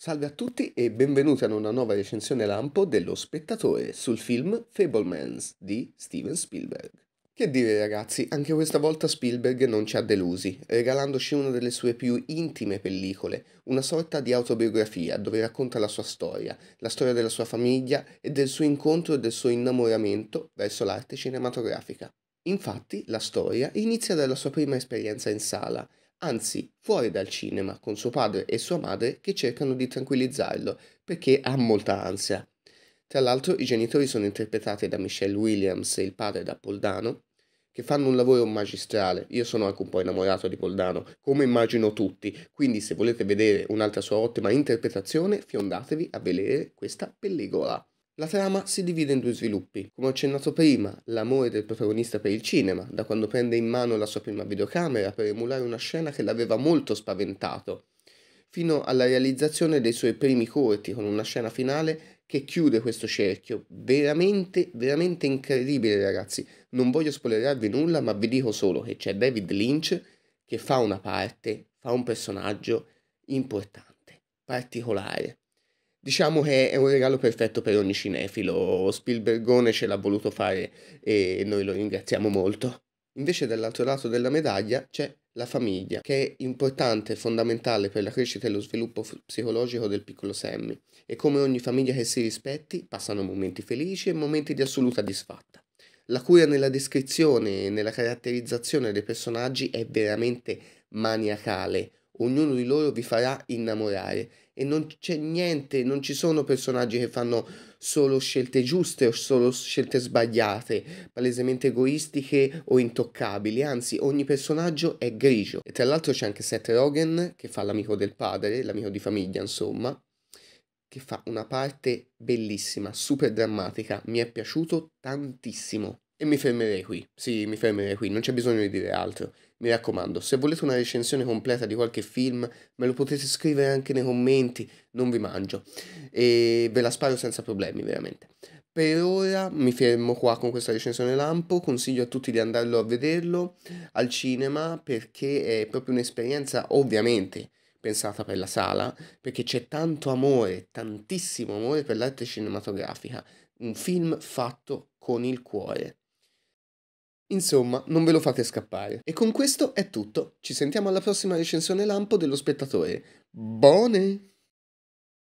Salve a tutti e benvenuti ad una nuova recensione lampo dello spettatore sul film Fablemans di Steven Spielberg. Che dire ragazzi, anche questa volta Spielberg non ci ha delusi, regalandoci una delle sue più intime pellicole, una sorta di autobiografia dove racconta la sua storia, la storia della sua famiglia e del suo incontro e del suo innamoramento verso l'arte cinematografica. Infatti la storia inizia dalla sua prima esperienza in sala, anzi fuori dal cinema con suo padre e sua madre che cercano di tranquillizzarlo perché ha molta ansia. Tra l'altro i genitori sono interpretati da Michelle Williams e il padre da Poldano, che fanno un lavoro magistrale. Io sono anche un po' innamorato di Poldano, come immagino tutti, quindi se volete vedere un'altra sua ottima interpretazione, fiondatevi a vedere questa pellicola. La trama si divide in due sviluppi. Come ho accennato prima, l'amore del protagonista per il cinema, da quando prende in mano la sua prima videocamera per emulare una scena che l'aveva molto spaventato, fino alla realizzazione dei suoi primi corti con una scena finale che chiude questo cerchio. Veramente, veramente incredibile ragazzi. Non voglio spoilerarvi nulla, ma vi dico solo che c'è David Lynch che fa una parte, fa un personaggio importante, particolare diciamo che è un regalo perfetto per ogni cinefilo. Spielbergone ce l'ha voluto fare e noi lo ringraziamo molto. Invece dall'altro lato della medaglia c'è la famiglia, che è importante e fondamentale per la crescita e lo sviluppo psicologico del piccolo Sammy. E come ogni famiglia che si rispetti, passano momenti felici e momenti di assoluta disfatta. La cura nella descrizione e nella caratterizzazione dei personaggi è veramente maniacale, ognuno di loro vi farà innamorare e non c'è niente, non ci sono personaggi che fanno solo scelte giuste o solo scelte sbagliate, palesemente egoistiche o intoccabili, anzi ogni personaggio è grigio. E tra l'altro c'è anche Seth Rogen che fa l'amico del padre, l'amico di famiglia insomma, che fa una parte bellissima, super drammatica, mi è piaciuto tantissimo. E mi fermerei qui, sì, mi fermerei qui, non c'è bisogno di dire altro. Mi raccomando, se volete una recensione completa di qualche film, me lo potete scrivere anche nei commenti, non vi mangio. E ve la sparo senza problemi, veramente. Per ora mi fermo qua con questa recensione lampo, consiglio a tutti di andarlo a vederlo al cinema perché è proprio un'esperienza ovviamente pensata per la sala, perché c'è tanto amore, tantissimo amore per l'arte cinematografica, un film fatto con il cuore. Insomma, non ve lo fate scappare. E con questo è tutto. Ci sentiamo alla prossima recensione lampo dello spettatore. Bone!